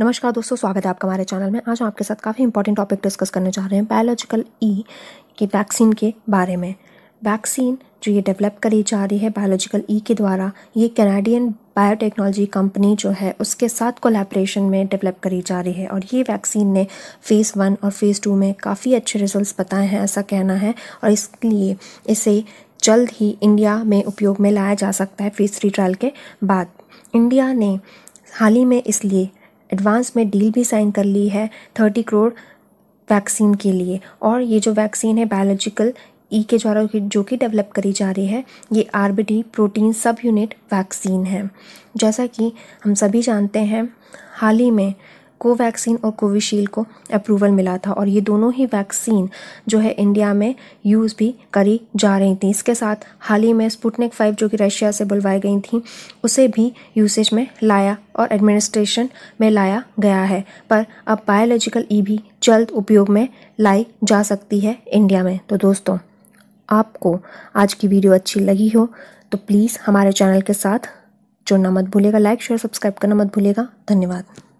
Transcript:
नमस्कार दोस्तों स्वागत है आपका हमारे चैनल में आज हम आपके साथ काफ़ी इंपॉर्टेंट टॉपिक डिस्कस करने जा रहे हैं बायोलॉजिकल ई की वैक्सीन के बारे में वैक्सीन जो ये डेवलप करी जा रही है बायोलॉजिकल ई e के द्वारा ये कैनेडियन बायोटेक्नोलॉजी कंपनी जो है उसके साथ कोलैबोरेशन में डेवलप करी जा रही है और ये वैक्सीन ने फ़ेज़ वन और फ़ेज़ टू में काफ़ी अच्छे रिजल्ट बताए हैं ऐसा कहना है और इसलिए इसे जल्द ही इंडिया में उपयोग में लाया जा सकता है फ़ेज़ थ्री ट्रायल के बाद इंडिया ने हाल ही में इसलिए एडवांस में डील भी साइन कर ली है थर्टी करोड़ वैक्सीन के लिए और ये जो वैक्सीन है बायोलॉजिकल ई के द्वारा जो कि डेवलप करी जा रही है ये R protein subunit vaccine है जैसा कि हम सभी जानते हैं हाल ही में कोवैक्सीन और कोविशील्ड को अप्रूवल मिला था और ये दोनों ही वैक्सीन जो है इंडिया में यूज़ भी करी जा रही थी इसके साथ हाल ही में स्पुटनिक फाइव जो कि रशिया से बुलवाई गई थी उसे भी यूसेज में लाया और एडमिनिस्ट्रेशन में लाया गया है पर अब बायोलॉजिकल ई e भी जल्द उपयोग में लाई जा सकती है इंडिया में तो दोस्तों आपको आज की वीडियो अच्छी लगी हो तो प्लीज़ हमारे चैनल के साथ जुड़ना मत भूलेगा लाइक शेयर सब्सक्राइब करना मत भूलेगा धन्यवाद